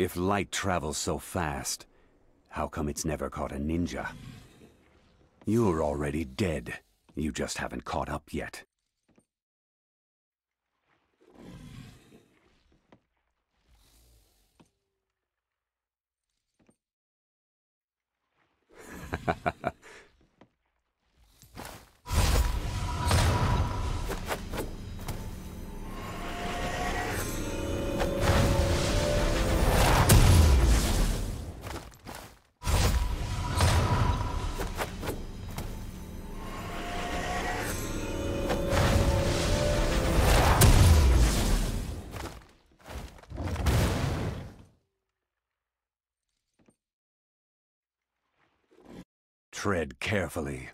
If light travels so fast, how come it's never caught a ninja? You're already dead. You just haven't caught up yet. Tread carefully.